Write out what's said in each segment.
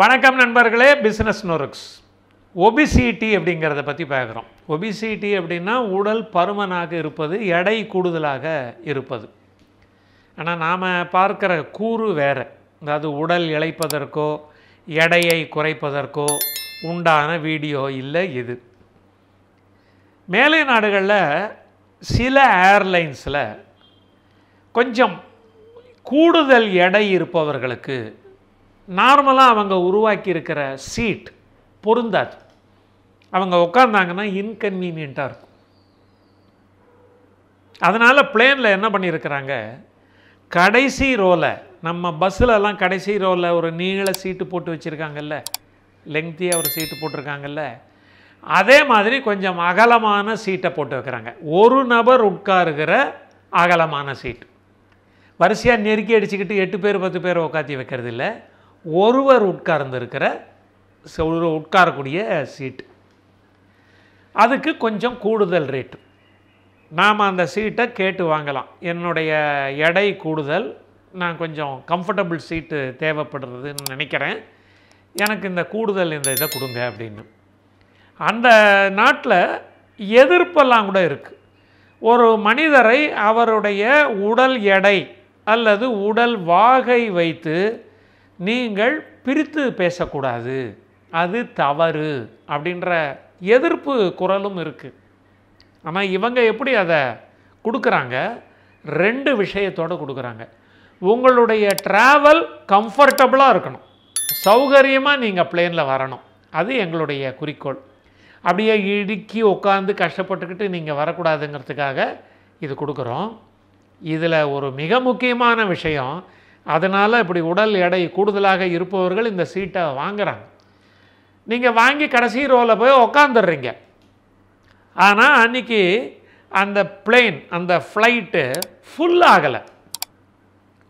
வணக்கம் நண்பர்களே business நொருக்ஸ் obesity அப்படிங்கிறத பற்றி பார்க்குறோம் ஒபிசிட்டி அப்படின்னா உடல் பருமனாக இருப்பது எடை கூடுதலாக இருப்பது ஆனால் நாம் பார்க்குற கூறு வேறு அதாவது உடல் இழைப்பதற்கோ எடையை குறைப்பதற்கோ உண்டான வீடியோ இல்லை இது மேலை நாடுகளில் சில ஏர்லைன்ஸில் கொஞ்சம் கூடுதல் எடை இருப்பவர்களுக்கு நார்மலாக அவங்க உருவாக்கி இருக்கிற சீட் பொருந்தாது அவங்க உட்காந்தாங்கன்னா இன்கன்வீனியண்ட்டாக இருக்கும் அதனால் பிளேனில் என்ன பண்ணியிருக்கிறாங்க கடைசி ரோவில் நம்ம பஸ்ஸிலலாம் கடைசி ரோவில் ஒரு நீள சீட்டு போட்டு வச்சுருக்காங்கல்ல லெங்க்த்தியாக ஒரு சீட்டு போட்டிருக்காங்கல்ல அதே மாதிரி கொஞ்சம் அகலமான சீட்டை போட்டு வைக்கிறாங்க ஒரு நபர் உட்காருகிற அகலமான சீட் வரிசையாக நெருக்கி அடிச்சுக்கிட்டு எட்டு பேர் பத்து பேர் உட்காத்தி வைக்கிறது இல்லை ஒருவர் உட்கார்ந்துருக்கிற உட்காரக்கூடிய சீட்டு அதுக்கு கொஞ்சம் கூடுதல் ரேட்டு நாம் அந்த சீட்டை கேட்டு வாங்கலாம் என்னுடைய எடை கூடுதல் நான் கொஞ்சம் கம்ஃபர்டபுள் சீட்டு தேவைப்படுறதுன்னு நினைக்கிறேன் எனக்கு இந்த கூடுதல் இந்த இதை கொடுங்க அப்படின்னு அந்த நாட்டில் எதிர்ப்பெல்லாம் கூட இருக்குது ஒரு மனிதரை அவருடைய உடல் எடை அல்லது உடல் வாகை வைத்து நீங்கள் பிரித்து பேசக்கூடாது அது தவறு அப்படின்ற எதிர்ப்பு குரலும் இருக்குது ஆனால் இவங்க எப்படி அதை கொடுக்குறாங்க ரெண்டு விஷயத்தோடு கொடுக்குறாங்க உங்களுடைய ட்ராவல் கம்ஃபர்டபுளாக இருக்கணும் சௌகரியமாக நீங்கள் பிளேனில் வரணும் அது எங்களுடைய குறிக்கோள் அப்படியே இடுக்கி உட்காந்து கஷ்டப்பட்டுக்கிட்டு நீங்கள் வரக்கூடாதுங்கிறதுக்காக இது கொடுக்குறோம் இதில் ஒரு மிக முக்கியமான விஷயம் அதனால் இப்படி உடல் எடை கூடுதலாக இருப்பவர்கள் இந்த சீட்டை வாங்குகிறாங்க நீங்கள் வாங்கி கடைசி ரோவில் போய் உக்காந்துடுறீங்க ஆனால் அன்றைக்கி அந்த பிளெயின் அந்த ஃப்ளைட்டு ஃபுல் ஆகலை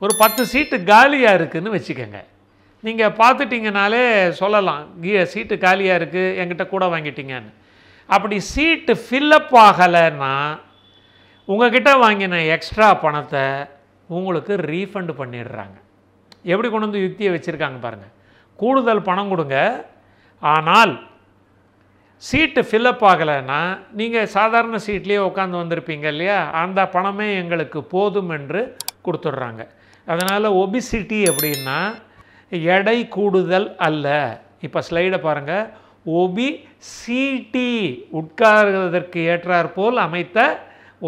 ஒரு பத்து சீட்டு காலியாக இருக்குதுன்னு வச்சுக்கோங்க நீங்கள் பார்த்துட்டிங்கனாலே சொல்லலாம் கீ சீட்டு காலியாக இருக்குது என்கிட்ட கூட வாங்கிட்டீங்கன்னு அப்படி சீட்டு ஃபில்லப் ஆகலைன்னா உங்ககிட்ட வாங்கின எக்ஸ்ட்ரா பணத்தை உங்களுக்கு ரீஃபண்டு பண்ணிடுறாங்க எப்படி கொண்டு வந்து யுக்தியை வச்சுருக்காங்க பாருங்கள் கூடுதல் பணம் கொடுங்க ஆனால் சீட்டு ஃபில்அப் ஆகலைன்னா நீங்கள் சாதாரண சீட்லேயே உட்காந்து வந்திருப்பீங்க இல்லையா அந்த பணமே எங்களுக்கு போதும் என்று கொடுத்துட்றாங்க அதனால் ஒபிசிட்டி அப்படின்னா எடை கூடுதல் அல்ல இப்போ ஸ்லைடை பாருங்கள் ஒபி சிடி உட்கார்வதற்கு ஏற்றாற்போல் அமைத்த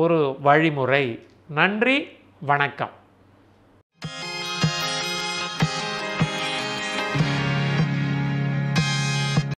ஒரு வழிமுறை நன்றி வணக்கம்